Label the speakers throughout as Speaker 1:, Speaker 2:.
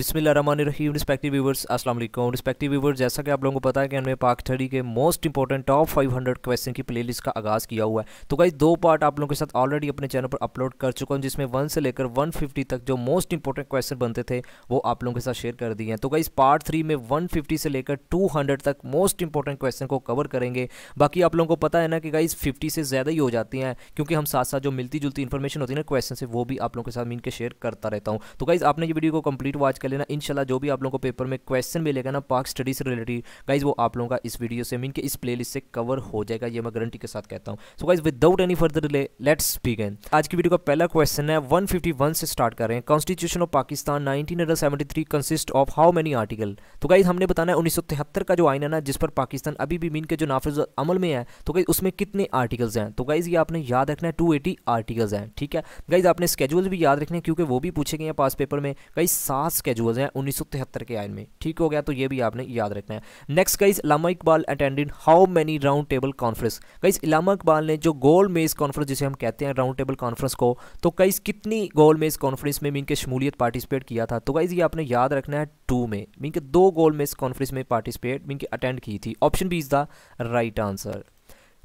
Speaker 1: रही रिस्पेक्टिव व्यवर्स अस्सलाम रिस्पेक्टिव व्यवर्स जैसा कि आप लोगों को पता है कि हमने पाक थर्टी के मोस्ट इंपॉर्टेंट टॉप 500 क्वेश्चन की प्लेलिस्ट का आगाज़ किया हुआ है तो कई दो पार्ट आप लोगों के साथ ऑलरेडी अपने चैनल पर अपलोड कर चुका हूँ जिसमें वन से लेकर 150 तक जो मोस्ट इंपॉर्टेंट क्वेश्चन बनते थे वो आप लोगों के साथ शेयर कर दिए हैं तो कई पार्ट थ्री में वन से लेकर टू तक मोस्ट इंपॉर्टेंट क्वेश्चन को कवर करेंगे बाकी आप लोगों को पता है ना कि कई फिफ्टी से ज़्यादा ही हो जाती हैं क्योंकि हम साथ साथ जो मिलती जुलती इन्फॉर्मेशन होती है ना क्वेश्चन से वो भी आप लोगों के साथ मीन के शेयर करता रहता हूँ तो कई आपने ये वीडियो को कंप्लीट वॉच कर लेना इनशाला जो भी आप लोगों को पेपर में क्वेश्चन मिलेगा ना पार्क स्टडी से रिलेटेड गाइज वो आप लोगों का इस वीडियो से मीन के इस प्लेलिस्ट से कवर हो जाएगा ये मैं गारंटी के साथ कहता हूँ सो guys without any further delay let's begin आज की वीडियो का पहला क्वेश्चन है वन से स्टार्ट कर रहे हैं constitution of Pakistan 1973 consist of how many article तो गाइज हमने बताना है 1973 का जो आइन है ना जिस पर पाकिस्तान अभी भी मीन के जो नाफिज अमल में है तो गाइज उसमें कितने आर्टिकल्स हैं तो गाइज ये आपने याद रखना है 280 आर्टिकल्स हैं ठीक है गाइज आपने स्केजुअल भी याद रखने क्योंकि वो भी पूछे गए पास पेपर में गाइज सात कैजुअल्स हैं उन्नीस के आयन में ठीक हो गया तो ये भी आपने याद रखना है नेक्स्ट कई Allama Iqbal attending how many round table conference कई इलामा इकबाल ने जो गोल मेज कॉन्फ्रेंस जिसे हम कहते हैं राउंड टेबल कॉन्फ्रेंस को तो कई कितनी गोल मेज कॉन्फ्रेंस में मीन के शमूलियत पार्टिसिपेट किया था तो कई ये आपने याद रखना है टू में मीन के दो गोल मेज कॉन्फ्रेंस में पार्टिसिपेट मीन के अटेंड की थी option B is the right answer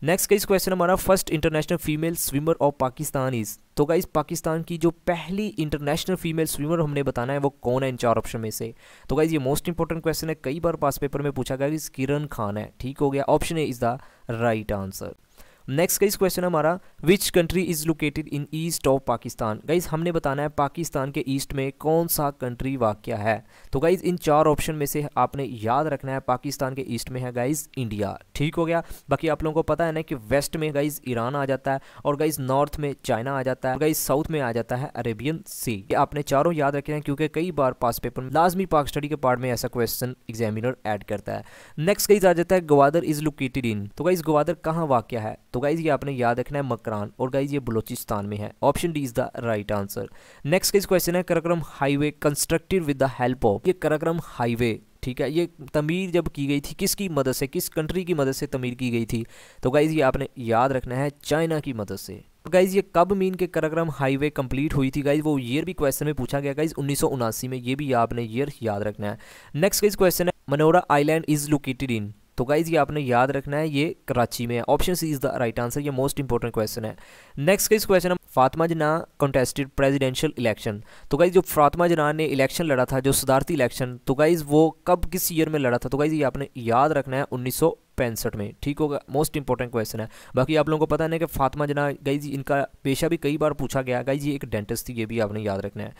Speaker 1: next guys question हमारा first international female swimmer of Pakistan is तो गाइस पाकिस्तान की जो पहली इंटरनेशनल फीमेल स्विमर हमने बताना है वो कौन है इन चार ऑप्शन में से तो गाइस ये मोस्ट इंपॉर्टेंट क्वेश्चन है कई बार पास पेपर में पूछा गया कि किरण खान है ठीक हो गया option A is the right answer next guys question हमारा which country is located in east of Pakistan guys हमने बताना है पाकिस्तान के ईस्ट में कौन सा कंट्री वाक्य है तो गाइज इन चार ऑप्शन में से आपने याद रखना है पाकिस्तान के ईस्ट में है गाइज इंडिया ठीक हो गया बाकी आप लोगों को पता है ना कि वेस्ट में गाइज ईरान आ जाता है और गाइज नॉर्थ में चाइना आ जाता है गाइज साउथ में आ जाता है अरेबियन सी ये आपने चारों याद रखे हैं क्योंकि कई बार पास पेपर में लाजमी पाक स्टडी के पार्ट में ऐसा क्वेश्चन एग्जामिनर एड करता है नेक्स्ट गाइज आ जाता है ग्वादर इज लोकेटेड इन तो गाइज ग्वादर कहाँ वाक्य है तो गाइज तो ये आपने याद रखना है मकरान और गाइज ये बलोचिस्तान में है option D is the right answer next guys question है Karakoram highway constructed with the help of ये कराक्रम हाईवे ठीक है ये तमीर जब की गई थी किसकी मदद से किस कंट्री की मदद से तमीर की गई थी तो गाइज़ ये आपने याद रखना है चाइना की मदद से गाइज ये कब मीन के कराक्रम हाईवे कंप्लीट हुई थी गाइज वो ईयर भी क्वेश्चन में पूछा गया गाइज उन्नीस में ये भी आपने ईयर याद रखना है नेक्स्ट गाइज क्वेश्चन है Manora island is located in तो गाइज़ ये आपने याद रखना है ये कराची में है option C is the right answer ये मोस्ट इंपॉर्टेंट क्वेश्चन है नेक्स्ट इस question Fatima Jinnah contested presidential election तो गाइज़ जो फातिमा जना ने इलेक्शन लड़ा था जो सदारती इलेक्शन तो गाइज़ वो कब किस ईयर में लड़ा था तो गाइज़ ये आपने याद रखना है उन्नीस पैंसठ में ठीक होगा मोस्ट इंपॉर्टेंट क्वेश्चन है बाकी आप लोगों को पता नहीं कि फातिमा जना गई जी इनका पेशा भी कई बार पूछा गया गई जी एक डेंटिस्ट थी ये भी आपने याद रखना है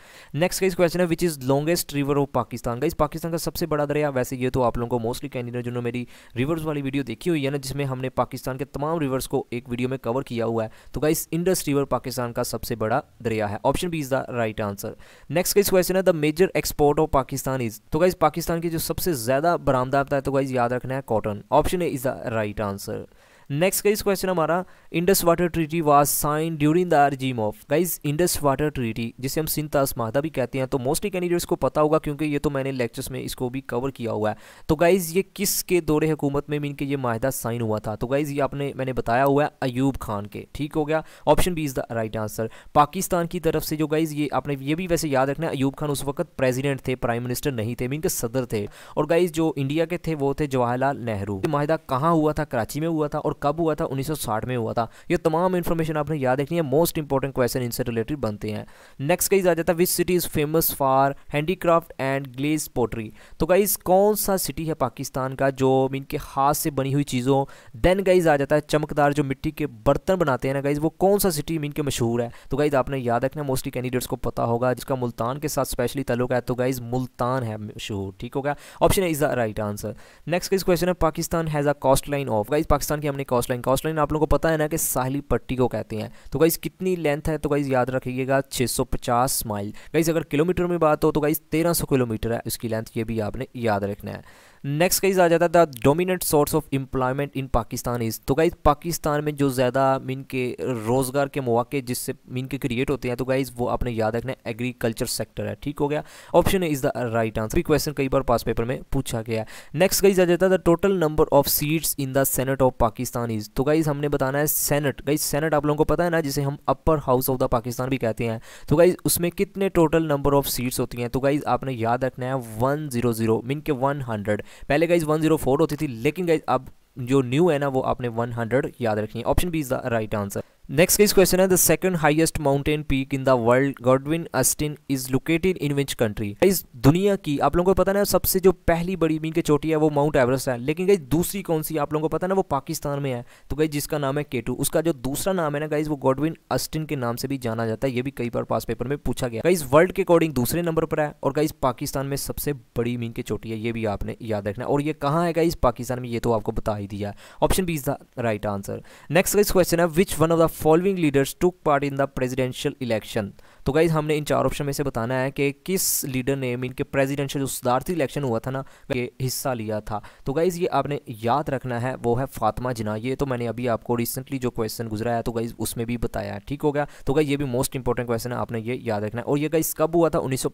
Speaker 1: नेक्स्ट गई क्वेश्चन है which is longest river of Pakistan guys Pakistan का सबसे बड़ा दरिया वैसे ये तो आप लोगों को मोस्टली कैंडिडेट जिन्होंने मेरी रिवर्स वाली वीडियो देखी हुई है ना जिसमें हमने पाकिस्तान के तमाम रिवर्स को एक वीडियो में कवर किया हुआ है तो गाइज इंडस रिवर पाकिस्तान का सबसे बड़ा दरिया है option B is the right answer next guys question है the major export of Pakistan is तो गाइज पाकिस्तान की जो सबसे ज़्यादा बरामदा है तो गाइज याद रखना है cotton option A is the right answer next guys question हमारा Indus water treaty was sign during the जीम ऑफ गाइज इंडस वाटर ट्रीटी जिसे हम सिंतास माहदा भी कहते हैं तो मोस्टली कैंडिडेट्स को पता होगा क्योंकि ये तो मैंने लेक्चर्स में इसको भी कवर किया हुआ है तो गाइज़ ये किसके दौरे हुकूमत में मीन के ये माहदा साइन हुआ था तो गाइज़ ये आपने मैंने बताया हुआ है अयूब खान के ठीक हो गया option B is the right answer Pakistan की तरफ से जो गाइज़ ये आपने ये भी वैसे याद रखना अयूब खान उस वक्त प्रेजिडेंट थे प्राइम मिनिस्टर नहीं थे मीन के सदर थे और गाइज़ जो इंडिया के थे वो थे जवाहरलाल नेहरू माहिदा कहाँ हुआ था कराची में हुआ था और कब हुआ था 1960 में हुआ था ये तमाम इन्फॉर्मेशन आपने याद रखनी है मोस्ट इंपॉर्टेंट क्वेश्चन इनसे रिलेटेड बनते हैं नेक्स्ट गाइज आ जाता है which city is famous for handicraft and glaze pottery तो गाइज कौन सा सिटी है पाकिस्तान का जो मीन के हाथ से बनी हुई चीज़ों देन गाइज आ जाता है चमकदार जो मिट्टी के बर्तन बनाते हैं ना गाइज वो कौन सा सिटी मीन के मशहूर है तो गाइज आपने याद रखना मोस्टली कैंडिडेट्स को पता होगा जिसका मुल्तान के साथ स्पेशली तल्लुक है तो गाइज मुल्तान है मशहूर ठीक हो गया ऑप्शन है is the right answer next question है Pakistan has a coast line of guys Pakistan की हमने कॉस्ट लाइन कॉस्ट लाइन आप लोगों को पता है ना कि साहली पट्टी को कहते हैं तो गाइज कितनी लेंथ है तो गाइज याद रखिएगा 650 माइल गाइज अगर किलोमीटर में बात हो तो गाइज 1300 किलोमीटर है इसकी लेंथ ये भी आपने याद रखना है नेक्स्ट गाइज आ जाता है the dominant source of employment in Pakistan is तो गाइज़ पाकिस्तान में जो ज़्यादा मीन के रोज़गार के मौके जिससे मीन के क्रिएट होते हैं तो गाइज़ वो आपने याद रखना है एग्रीकल्चर सेक्टर है ठीक हो गया option is the right answer ये क्वेश्चन कई बार पास पेपर में पूछा गया है नेक्स्ट गाइज आ जाता है the total number of seats in the senate of Pakistan is तो गाइज़ हमने बताना है सेनेट गाइज सेनेट आप लोगों को पता है ना जिसे हम upper house of the Pakistan भी कहते हैं तो गाइज़ उसमें कितने टोटल नंबर ऑफ सीट्स होती हैं तो गाइज़ आपने याद रखना है वन जीरो जीरो मीन के वन हंड्रेड पहले गाइज 104 होती थी लेकिन गाइज अब जो न्यू है ना वो आपने 100 याद रखनी है option B is the right answer Next question question the second highest mountain peak in the world Godwin Austin is located in which country? इस दुनिया की आप लोगों को पता ना सबसे जो पहली बड़ी मीन की चोटी है वो माउंट एवरेस्ट है लेकिन गई दूसरी कौन सी आप लोगों को पता ना वो पाकिस्तान में है तो गई जिसका नाम है केटू उसका जो दूसरा नाम है ना गाइज वो गॉडविन अस्टिन के नाम से भी जाना जाता है ये भी कई बार पास पेपर में पूछा गया गाइज वर्ल्ड के अकॉर्डिंग दूसरे नंबर पर है और गाइज पाकिस्तान में सबसे बड़ी मीन की चोटी है ये भी आपने याद रखना और ये कहाँ है गाइज पाकिस्तान में ये तो आपको बता ही दिया option B is the right answer next guys question है which one of the following leaders took part in the presidential election तो गाइज़ हमने इन चार ऑप्शन में से बताना है कि किस लीडर ने मीन के प्रेजिडेंशियल जो सदारती इलेक्शन हुआ था ना ये हिस्सा लिया था तो गाइज़ ये आपने याद रखना है वो है फातमा जिना ये तो मैंने अभी आपको रिसेंटली जो क्वेश्चन गुजरा है तो गाइज़ उसमें भी बताया है ठीक हो गया तो गाइज ये भी मोस्ट इंपॉर्टेंट क्वेश्चन है आपने ये याद रखना है और ये गाइज कब हुआ था उन्नीस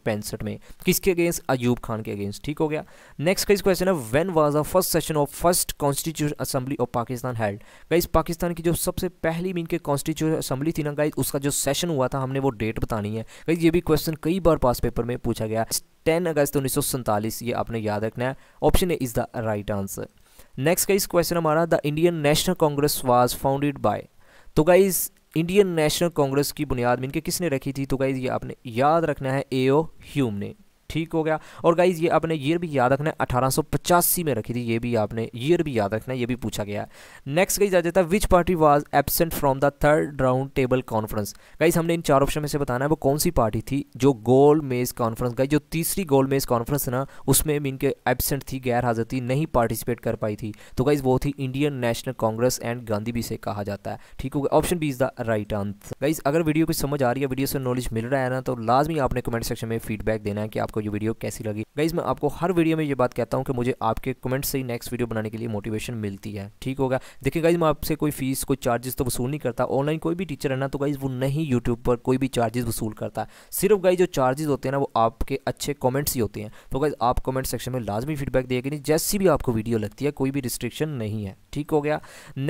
Speaker 1: में किसके अगेंस्ट अयूब खान के अगेंस्ट ठीक हो गया नेक्स्ट गाइज क्वेश्चन है when was the first session of first constitution assembly of Pakistan held guys Pakistan की जो सबसे पहली मीन के कॉन्स्टिट्यूशन असेंबली थी ना गाइज उसका जो सेशन हुआ था हमने वो डेट बताया कहानी है भाई ये भी क्वेश्चन कई बार पास पेपर में पूछा गया टेन अगस्त उन्नीस ये आपने याद रखना है option A is the right answer next का इस क्वेश्चन हमारा the Indian National Congress was founded by तो गाइस इंडियन नेशनल कांग्रेस की बुनियाद में इनके किसने रखी थी तो गाइज ये आपने याद रखना है ए ओ ह्यूम ने ठीक हो गया और गाइज ये आपने ईयर भी याद रखना है अठारह में रखी थी ये भी आपने ईयर भी याद रखना है ये भी पूछा गया है नेक्स्ट गाइज आ जाता है which party was absent from the third round table conference guys हमने इन चार ऑप्शन में से बताना है वो कौन सी पार्टी थी जो गोल्ड मेज कॉन्फ्रेंस गाइज जो तीसरी गोल्ड मेज कॉन्फ्रेंस ना उसमें इनके एबसेंट थी गैर हाजिर थी नहीं पार्टिसिपेट कर पाई थी तो गाइज वो थी इंडियन नेशनल कांग्रेस एंड गांधी भी से कहा जाता है ठीक हो गया option B is the right answer guys अगर वीडियो कुछ समझ आ रही है वीडियो से नॉलेज मिल रहा है ना तो लाजमी आपने कमेंट सेक्शन में फीडबैक देना है कि आप को ये वीडियो कैसी लगी गाइज मैं आपको हर वीडियो में ये बात कहता हूँ कि मुझे आपके कमेंट्स से ही नेक्स्ट वीडियो बनाने के लिए मोटिवेशन मिलती है ठीक होगा देखिए गाइज मैं आपसे कोई फीस कोई चार्जेस तो वसूल नहीं करता ऑनलाइन कोई भी टीचर है ना तो गाइज वो नहीं यूट्यूब पर कोई भी चार्जेस वसूल करता सिर्फ गाइज जो चार्जेस होते हैं ना वो आपके अच्छे कॉमेंट्स ही होते हैं तो गाइज आप कमेंट सेक्शन में लाजमी फीडबैक दिया कि जैसी भी आपको वीडियो लगती है कोई भी रिस्ट्रिक्शन नहीं है ठीक हो गया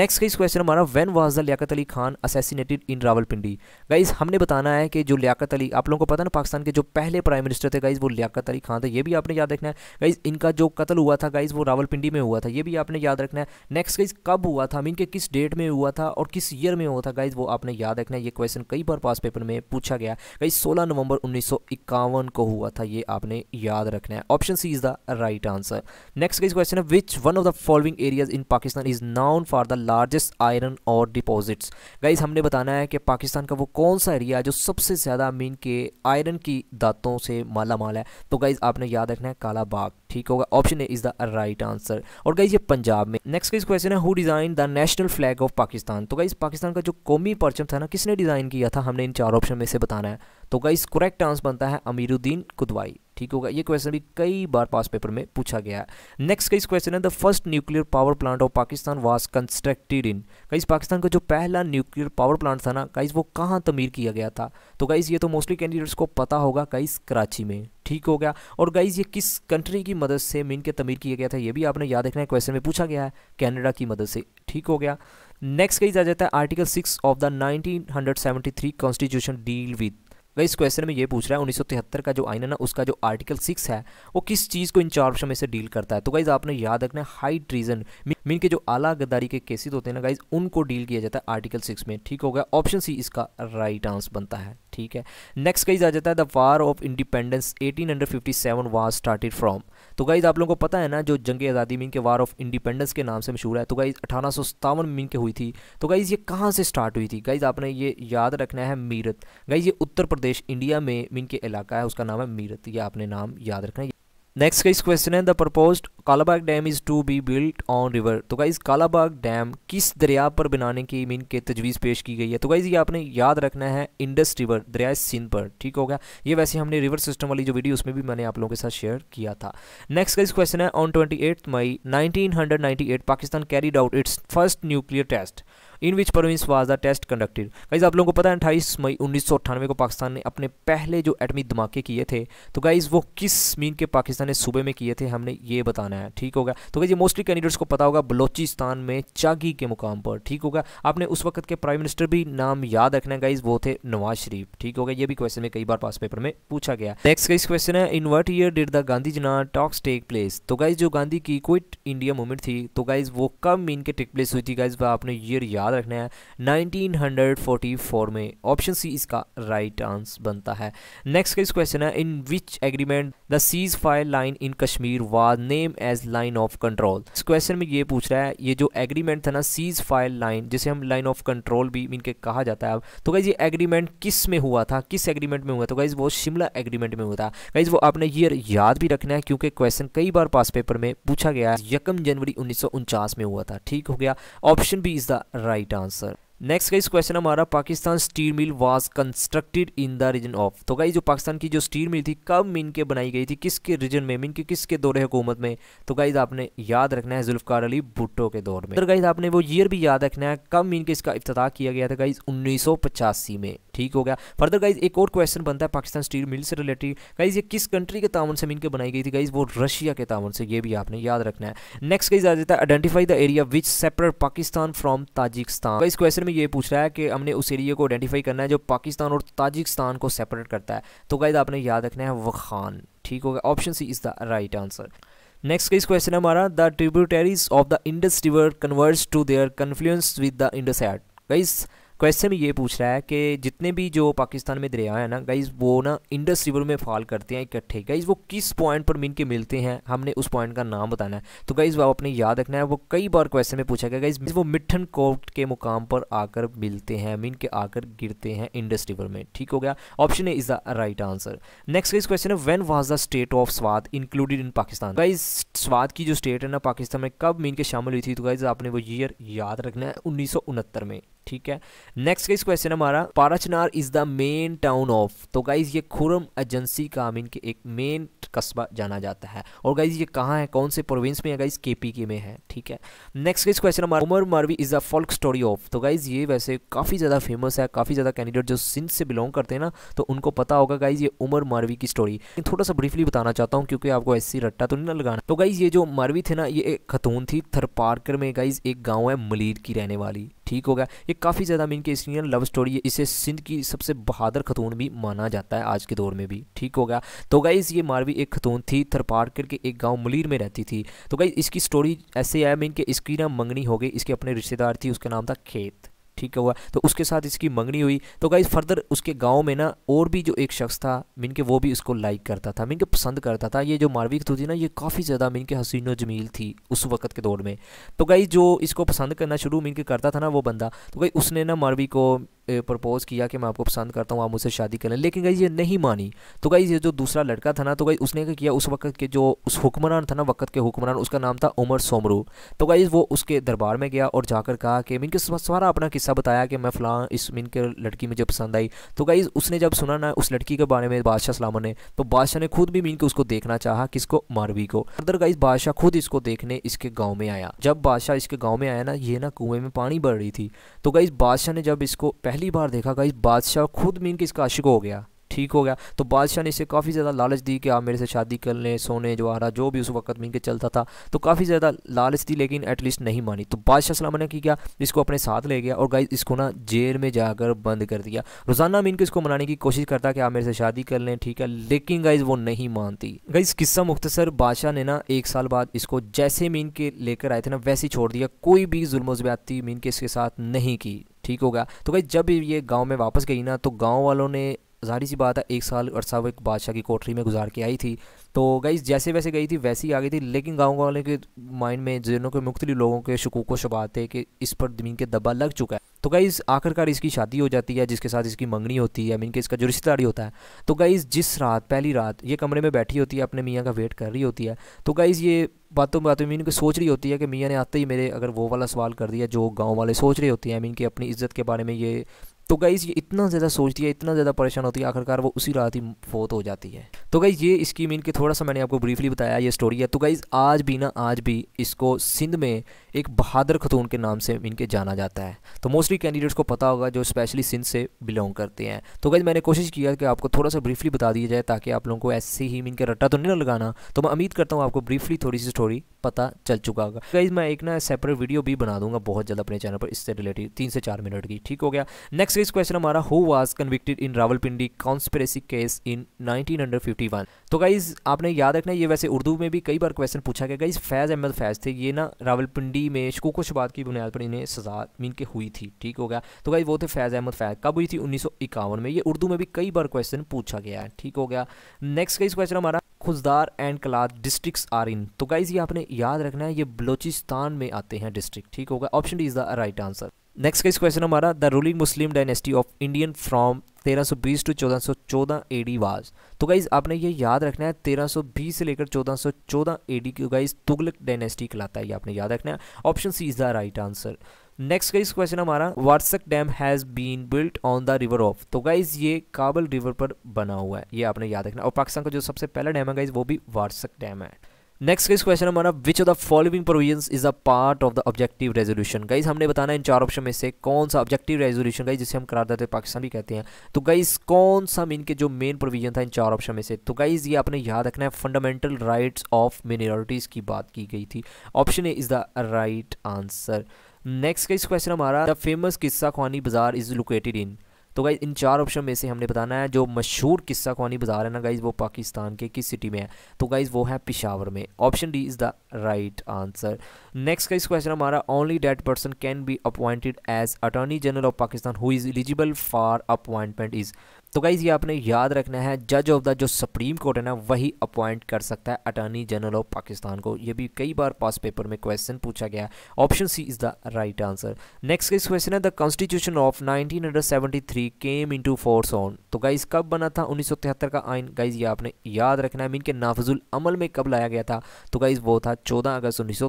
Speaker 1: नेक्स्ट गाइज क्वेश्चन हमारा when was the Liaquat Ali Khan assassinated in Rawalpindi guys हमने बताना है कि जो लियात अली आप लोगों को पता ना पाकिस्तान के जो पहले प्राइम मिनिस्टर थे गाइज वो लियाकत अली खान था तो ये भी आपने याद रखना है गाइज इनका जो कत्ल हुआ था गाइज वो रावलपिंडी में हुआ था ये भी आपने याद रखना है नेक्स्ट गाइज कब हुआ था मीन के किस डेट में हुआ था और किस ईयर में हुआ था गाइज वो आपने याद रखना है ये क्वेश्चन कई बार पास पेपर में पूछा गया गाइज सोलह नवंबर उन्नीस को हुआ था ये आपने याद रखना है option C is the right answer next guys question है which one of the following areas in Pakistan is known for the largest iron ore deposits guys हमने बताना है कि पाकिस्तान का वो कौन सा एरिया जो सबसे ज़्यादा मीन के आयरन की दातों से माला माल है तो गाइज आपने याद रखना है काला बाग ठीक होगा option A is the right answer और गाइज ये पंजाब में नेक्स्ट गाइज क्वेश्चन है who design the national flag of Pakistan तो गाइज पाकिस्तान का जो कौमी परचम था ना किसने डिजाइन किया था हमने इन चार ऑप्शन में से बताना है तो गाइज करेक्ट आंसर बनता है अमीरुद्दीन कुदवाई ठीक होगा ये क्वेश्चन भी कई बार पास पेपर में पूछा गया है नेक्स्ट का इस क्वेश्चन है the first nuclear power plant of Pakistan was constructed in guys Pakistan का जो पहला न्यूक्लियर पावर प्लांट था ना गाइज वो कहाँ तमीर किया गया था तो गाइज ये तो मोस्टली कैंडिडेट्स को पता होगा गाइज कराची में ठीक हो गया और गाइज ये किस कंट्री की मदद से मीन के तमीर किया गया था ये भी आपने याद रखना है क्वेश्चन में पूछा गया है कैनेडा की मदद से ठीक हो गया नेक्स्ट गाइज आ जाता है article six of the nineteen hundred seventy three constitution deal with वह इस क्वेश्चन में ये पूछ रहा है उन्नीस का जो आइन है ना उसका जो आर्टिकल सिक्स है वो किस चीज़ को इन चार ऑप्शन में से डील करता है तो गाइज आपने याद रखना है हाई ट्रीजन मीन के जो आला गद्दारी के केसेस होते हैं ना गाइज उनको डील किया जाता है आर्टिकल सिक्स में ठीक हो गया ऑप्शन सी इसका राइट आंसर बनता है ठीक है नेक्स्ट गाइज आ जाता है the war of independence eighteen hundred fifty seven was started from तो गाइज़ आप लोगों को पता है ना जो जंग आज़ादी मीन के वार ऑफ इंडिपेंडेंस के नाम से मशहूर है तो गाइज़ अठारह मीन के हुई थी तो गाइज़ ये कहाँ से स्टार्ट हुई थी गाइज़ आपने ये याद रखना है मीरत गाइज़ ये उत्तर प्रदेश इंडिया में मीन के इलाका है उसका नाम है मीरत ये आपने नाम याद रखना है नेक्स्ट का इस क्वेश्चन है the propose Kalabagh dam is to be built on river तो गाइज़ कालाबाग डैम किस दरिया पर बनाने की मीन के तजवीज़ पेश की गई है तो गाइज़ ये आपने याद रखना है इंडस रिवर दरिया सिंध पर ठीक हो गया ये वैसे हमने रिवर सिस्टम वाली जो वीडियो उसमें भी मैंने आप लोगों के साथ शेयर किया था नेक्स्ट का इस क्वेश्चन है on twenty May nineteen Pakistan carried out its first nuclear test in which province was the test conducted guys आप लोगों को पता है अट्ठाईस मई उन्नीस को पाकिस्तान ने अपने पहले जो एटमी धमाके किए थे तो गाइज वो किस मीन के पाकिस्तान ने सूबे में किए थे हमने ये बताना है ठीक होगा तो गाइज ये मोस्टली कैंडिडेट्स को पता होगा बलोचिस्तान में चागी के मुकाम पर ठीक होगा आपने उस वक्त के प्राइम मिनिस्टर भी नाम याद रखना है गाइज वो थे नवाज शरीफ ठीक होगा ये भी क्वेश्चन में कई बार पास पेपर में पूछा गया नेक्स्ट गाइज क्वेश्चन है in what year did the Gandhi Jinnah talks take place तो गाइज जो गांधी की क्विट इंडिया मूवमेंट थी तो गाइज वो कब मीन के टेक प्लेस हुई थी गाइज आपने ईयर याद याद रखना है 1944 में ऑप्शन सी इसका राइट आंसर बनता है नेक्स्ट का इस क्वेश्चन है in which agreement the cease fire line in Kashmir was name as line of control इस क्वेश्चन में ये पूछ रहा है ये जो एग्रीमेंट था ना सीज फायर लाइन जिसे हम लाइन ऑफ कंट्रोल भी इनके कहा जाता है अब तो कहीं ये एग्रीमेंट किस में हुआ था किस एग्रीमेंट में हुआ तो कहीं वो शिमला एग्रीमेंट में हुआ था कहीं वो आपने ये याद भी रखना है क्योंकि क्वेश्चन कई बार पास पेपर में पूछा गया है यकम जनवरी उन्नीस में हुआ था ठीक हो गया option B is the right right answer next का इस क्वेश्चन हमारा Pakistan steel mill was constructed in the region of तो गाई जो पाकिस्तान की जो स्टील मिल थी कब मीन के बनाई गई थी किसके रीजन में मीन के किसके दौरे हुकूमत में तो गाइज आपने याद रखना है जुल्फकार अली भुट्टो के दौर में तो गाइज आपने वो ईयर भी याद रखना है कब मीन के इसका इफ्तः किया गया था गाइज उन्नीस में ठीक हो गया फर्दर गाइज एक और क्वेश्चन बनता है पाकिस्तान स्टील मिल से रिलेटेड गाइज ये किस कंट्री के तावन से के बनाई गई थी गाइज वो रशिया के तावन से ये भी आपने याद रखना है नेक्स्ट गाइज आ जाता है identify the area which separate Pakistan from Tajikistan इस क्वेश्चन में ये पूछ रहा है कि हमने उस एरिया को आइडेंटिफाई करना है जो पाकिस्तान और ताजिकस्तान को सेपरेट करता है तो गाइज आपने याद रखना है वखान ठीक हो गया option C is the right answer next का इस क्वेश्चन है हमारा the tributaries of the Indus river converge to their confluence with the Indus at guys question ये पूछ रहा है कि जितने भी जो पाकिस्तान में दरिया है ना गाइज़ वो ना इंडस रिवर में फॉल करते हैं इकट्ठे गाइज़ वो किस पॉइंट पर मिल के मिलते हैं हमने उस पॉइंट का नाम बताना है तो गाइज़ वो अपने याद रखना है वो कई बार क्वेश्चन में पूछा गया गाइज़ वो मिठन कोट के मुकाम पर आकर मिलते हैं मीन के आकर गिरते हैं इंडस रिवर में ठीक हो गया option A is the right answer next guys question है when was the state of Swat included in Pakistan guys Swat की जो स्टेट है ना पाकिस्तान में कब मीन के शामिल हुई थी तो गाइज आपने वो ईयर याद रखना है उन्नीस में ठीक है नेक्स्ट गाइस क्वेश्चन हमारा Parachinar is the main town of तो गाइज ये खुरम एजेंसी का मीन के एक मेन कस्बा जाना जाता है और गाइज ये कहाँ है कौन से प्रोविंस में है गाइज के के में है ठीक है नेक्स्ट गाइज क्वेश्चन हमारा Umar Marvi is the folk story of तो गाइज ये वैसे काफ़ी ज़्यादा फेमस है काफ़ी ज़्यादा कैंडिडेट जो सिंध से बिलोंग करते हैं ना तो उनको पता होगा गाइज ये उमर मारवी की स्टोरी थोड़ा सा ब्रीफली बताना चाहता हूँ क्योंकि आपको ऐसी रट्टा तो नहीं ना लगाना तो गाइज ये जो मारवी थे ना ये एक खतून थी पार्कर में गाइज एक गाँव है मलीर की रहने वाली ठीक हो गया ये काफ़ी ज़्यादा मीन के इसलिए लव स्टोरी है इसे सिंध की सबसे बहादुर खतून भी माना जाता है आज के दौर में भी ठीक हो गया तो गाइज़ ये मारवी एक खतून थी थरपारकर के एक गाँव मलिर में रहती थी तो गाइज़ इसकी स्टोरी ऐसे है मीन के इसकी ना मंगनी हो गई इसके अपने रिश्तेदार थी उसका नाम था खेत ठीक हुआ तो उसके साथ इसकी मंगनी हुई तो गाइज फर्दर उसके गाँव में ना और भी जो एक शख्स था मीन के वो भी उसको लाइक करता था मीन के पसंद करता था ये जो मारवी खतू थी ना ये काफ़ी ज़्यादा मीन के हसीनो जमील थी उस वक्त के दौर में तो गाइज जो इसको पसंद करना शुरू मीन के करता था ना वो बंदा तो गाई उसने ना मारवी को प्रपोज़ किया कि मैं आपको पसंद करता हूँ आप मुझसे शादी करें लेकिन गई ये नहीं मानी तो गई ये जो दूसरा लड़का था ना तो गई उसने क्या किया उस वक्त के जो उस हुक्मरान था ना वक्त के हुक्मरान उसका नाम था उमर सोमरू तो गई वो उसके दरबार में गया और जाकर कहा कि मीन के सारा अपना किस्सा बताया कि मैं फ़लाँ इस मीन के लड़की मुझे पसंद आई तो गई उसने जब सुना ना उस लड़की के बारे में बादशाह सलामा ने तो बादशाह ने खुद भी मीन के उसको देखना चाहा किसको मारवी को अदर गाइज बादशाह खुद इसको देखने इसके गाँव में आया जब बादशाह इसके गाँव में आया ना ये ना कुएँ में पानी बढ़ रही थी तो गई बादशाह ने जब इसको पहले पहली बार देखा गाइस बादशाह खुद मीन के इसका आशिक हो गया ठीक हो गया तो बादशाह ने इसे काफ़ी ज़्यादा लालच दी कि आप मेरे से शादी कर लें सोने जवाहरा जो भी उस वक्त मीन के चलता था तो काफ़ी ज़्यादा लालच दी लेकिन एटलीस्ट नहीं मानी तो बादशाह सलामा ने की क्या इसको अपने साथ ले गया और गाइस इसको ना जेल में जाकर बंद कर दिया रोज़ाना मीन के इसको मनाने की कोशिश करता कि आप मेरे से शादी कर लें ठीक है लेकिन गाइज वो नहीं मानती गाइज किस्सा मुख्तसर बादशाह ने ना एक साल बाद इसको जैसे मीन के लेकर आए थे ना वैसे ही छोड़ दिया कोई भी जुल्म ज़्यादती मीन के इसके साथ नहीं की ठीक हो गया तो भाई जब ये गाँव में वापस गई ना तो गाँव वालों ने जारी सी बात है एक साल अरसा वो एक बादशाह की कोठरी में गुजार के आई थी तो गई जैसे वैसे गई थी वैसे ही आ गई थी लेकिन गाँव वालों के माइंड में जिनों के मुख्तलि लोगों के शकूक व शबात थे कि इस पर ज़मीन के दबा लग चुका है तो गाइज़ आखिरकार इसकी शादी हो जाती है जिसके साथ इसकी मंगनी होती है आई मीन कि इसका जो रिश्तेदारी होता है तो गाइज़ जिस रात पहली रात ये कमरे में बैठी होती है अपने मियाँ का वेट कर रही होती है तो गाइज़ ये बातों बातों मीन इनको सोच रही होती है कि मियाँ ने आते ही मेरे अगर वो वाला सवाल कर दिया जो गांव वाले सोच रहे होते हैं आई मीन कि अपनी इज्जत के बारे में ये तो गाइज़ ये इतना ज़्यादा सोचती है इतना ज़्यादा परेशान होती है आखिरकार वो उसी रात ही फोत हो जाती है तो गाइज़ ये इसकी मीन के थोड़ा सा मैंने आपको ब्रीफली बताया ये स्टोरी है तो गाइज़ आज भी ना आज भी इसको सिंध में एक बहादुर खतून के नाम से इनके जाना जाता है तो मोस्टली कैंडिडेट्स को पता होगा जो स्पेशली सिंध से बिलोंग करते हैं तो गाइज़ मैंने कोशिश किया कि आपको थोड़ा सा ब्रीफली बता दिया जाए ताकि आप लोगों को ऐसे ही मीन के रट्टा तो नहीं लगाना तो मैं उम्मीद करता हूँ आपको ब्रीफली थोड़ी सी स्टोरी पता चल चुका होगा गाइज़ मैं एक ना सेपरेट वीडियो भी बना दूंगा बहुत जल्द अपने चैनल पर इससे रिलेटेड तीन से चार मिनट की ठीक हो गया नेक्स्ट नेक्स्ट क्वेश्चन हमारा who was convicted in Rawalpindi conspiracy case in 1951 तो गाइज आपने याद रखना ये वैसे उर्दू में भी कई बार क्वेश्चन पूछा गया गाइज फैज़ अहमद फैज़ थे ये ना रावलपिंडी में शकोको शबाद की बुनियाद पर इन्हें सजा मीन के हुई थी ठीक हो गया तो गाइज वो थे फैज़ अहमद फैज़ कब हुई थी उन्नीस में ये उर्दू में भी कई बार क्वेश्चन पूछा गया है ठीक हो गया नेक्स्ट गाइज क्वेश्चन हमारा Khuzdar and Kalat districts are in तो गाइज ये आपने याद रखना है ये बलोचिस्तान में आते हैं डिस्ट्रिक्ट ठीक होगा option D is the right answer next का इस क्वेश्चन हमारा the ruling Muslim dynasty of Indian from 1320 to 1414 AD was तो गाइज आपने ये याद रखना है 1320 से लेकर 1414 एडी की गाइज तुगलक डायनेस्टी कहलाता है ये आपने याद रखना है option C is the right answer next का इस क्वेश्चन हमारा Warsak dam has been built on the river of तो गाइज ये काबल रिवर पर बना हुआ है ये आपने याद रखना और पाकिस्तान का जो सबसे पहला डैम है गाइज वो भी वाट्सक डैम है नेक्स्ट गाइस क्वेश्चन हमारा which of the following provision is a part of the objective resolution guys हमने बताना इन चार ऑप्शन में से कौन सा ऑब्जेक्टिव रेजोल्यूशन गाइज जिसे हम करारदाते पाकिस्तान भी कहते हैं तो गाइज कौन सा इनके जो मेन प्रोविजन था इन चार ऑप्शन में से तो गाइज ये आपने याद रखना है फंडामेंटल राइट्स ऑफ मिनोरिटीज़ की बात की गई थी option A is the right answer next guys question हमारा द फेमस किस्सा खानी बाजार इज लोकेटेड इन तो गाइज इन चार ऑप्शन में से हमने बताना है जो मशहूर किस्सा खानी बाजार है ना गाइज वो पाकिस्तान के किस सिटी में है तो गाइज वो है पिशावर में option D is the right answer next का इस क्वेश्चन हमारा only that person can be appointed as attorney general of Pakistan who is eligible for appointment is तो गाइज़ ये आपने याद रखना है जज ऑफ द जो सुप्रीम कोर्ट है ना वही अपॉइंट कर सकता है अटॉर्नी जनरल ऑफ पाकिस्तान को ये भी कई बार पास पेपर में क्वेश्चन पूछा गया option C is the right answer next इस क्वेश्चन है the constitution of 1973 came into force on तो गाइज़ कब बना था 1973 का आइन गाइज़ ये आपने याद रखना है मीन के नाफजुल अमल में कब लाया गया था तो गाइज़ वो था चौदह अगस्त उन्नीस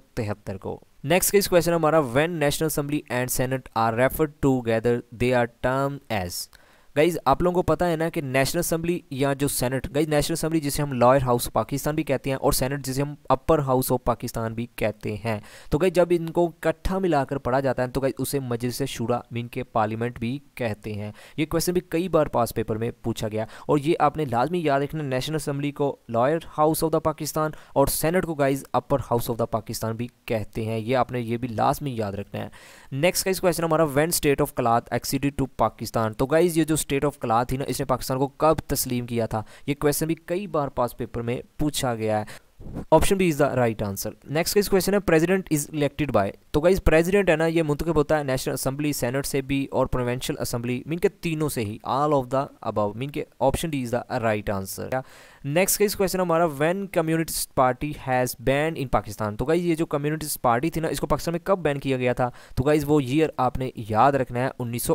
Speaker 1: को नेक्स्ट का इस क्वेश्चन हमारा when national assembly and senate are referred together they are term as guys आप लोगों को पता है ना कि नेशनल असम्बली या जो सेनेट गाइज नेशनल असम्बली जिसे हम लॉयर हाउस ऑफ पाकिस्तान भी कहते हैं और सेनेट जिसे हम अपर हाउस ऑफ पाकिस्तान भी कहते हैं तो गाइज जब इनको इकट्ठा मिलाकर पढ़ा जाता है तो गाइज उसे मजलिस शुरा मीन के पार्लियामेंट भी कहते हैं ये क्वेश्चन भी कई बार पास पेपर में पूछा गया और ये आपने लाजमी याद रखना नेशनल असम्बली को lower house of the Pakistan और सेनेट को guys upper house of the Pakistan भी कहते हैं ये आपने ये भी लास्ट में याद रखना है नेक्स्ट गाइज क्वेश्चन हमारा when state of Kalat acceded to Pakistan तो गाइज ये जो स्टेट ऑफ कला थी ना इसने पाकिस्तान को कब तस्लीम किया था ये क्वेश्चन भी कई बार पास पेपर में पूछा गया है option B is the right answer next का इस क्वेश्चन है प्रेसिडेंट इज इलेक्टेड बाय तो गाइज प्रेसिडेंट है ना ये मुंतब तो होता है नेशनल असेंबली सेनेट से भी और प्रोवेंशियल असेंबली मीन के तीनों से ही all of the above mean के option D is the right answer next का इस क्वेश्चन हमारा when communist party has ban in Pakistan तो गाइज ये जो कम्युनिस्ट पार्टी थी ना इसको पाकिस्तान में कब बैन किया गया था तो गाइज वो ईयर आपने याद रखना है उन्नीस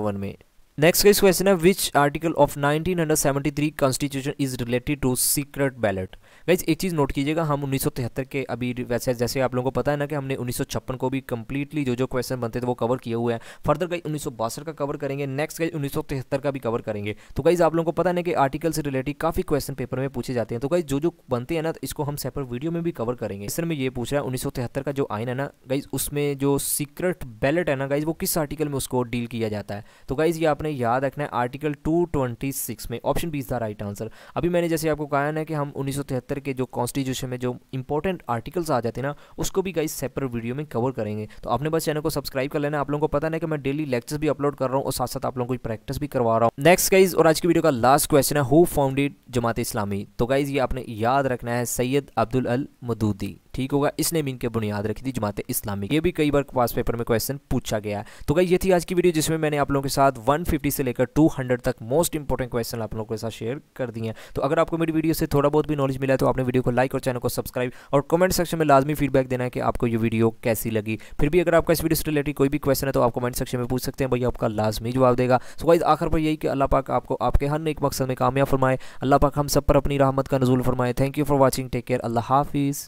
Speaker 1: में Next question is which article of 1973 constitution is related to secret ballot? Guys एक चीज़ नोट कीजिएगा हम उन्नीस के अभी वैसे जैसे आप लोगों को पता है ना कि हमने उन्नीस को भी कंप्लीटली जो जो क्वेश्चन बनते थे वो कवर किए हुए हैं फर्दर गई उन्नीस का कवर करेंगे नेक्स्ट गई उन्नीस का भी कवर करेंगे तो गाइज आप लोगों को पता ना कि आर्टिकल से रिलेटेड काफ़ी क्वेश्चन पेपर में पूछे जाते हैं तो गाइज जो जो बनते हैं ना इसको हम सेपरेट वीडियो में भी कवर करेंगे इसमें ये पूछ रहा है उन्नीस का जो आइन है ना गाइज उसमें जो सीक्रेट बैलेट है ना गाइज वो किस आर्टिकल में उसको डील किया जाता है तो गाइज ये आपने याद रखना है आर्टिकल 226 में option B is the right answer अभी मैंने जैसे आपको कहा ना कि हम उन्नीस लेकर के जो कॉन्स्टिट्यूशन में जो इंपॉर्टेंट आर्टिकल्स आ जाते हैं ना उसको भी गाइस सेपरेट वीडियो में कवर करेंगे तो आपने बस चैनल को सब्सक्राइब कर लेना आप लोगों को पता नहीं कि मैं डेली लेक्चर्स भी अपलोड कर रहा हूँ और साथ साथ आप लोगों को प्रैक्टिस भी करवा रहा हूँ नेक्स्ट गाइज और आज की वीडियो का लास्ट क्वेश्चन है हु फाउंडेड जमात इस्लामी तो गाइज़ ये आपने याद रखना है सैयद अब्दुल अल मदूदी ठीक होगा इसने मीन के बुनियाद रखी थी जमात इस्लामी ये भी कई बार पास पेपर में क्वेश्चन पूछा गया है तो गाइज ये थी आज की वीडियो जिसमें मैंने आप लोगों के साथ 150 से लेकर 200 तक मोस्ट इंपॉर्टेंट क्वेश्चन आप लोगों के साथ शेयर कर दिए हैं तो अगर आपको मेरी वीडियो से थोड़ा बहुत भी नॉलेज मिला है तो आपने वीडियो को लाइक और चैनल को सब्सक्राइब और कमेंट सेक्शन में लाजमी फीडबैक देना है कि आपको ये वीडियो कैसी लगी फिर भी अगर आपका इस वीडियो से रिलेटेड कोई भी क्वेश्चन है तो आप कमेंट सेक्शन में पूछ सकते हैं भैया आपका लाजमी जवाब देगा सो गाइज आखिर पर यही कि अल्लाह पाक आपको आपके हर एक मकसद में कामयाब फरमाए अल्लाह पाक हम सब पर अपनी रहमत का नजूल फरमाए thank you for watching take care अल्लाह हाफिज़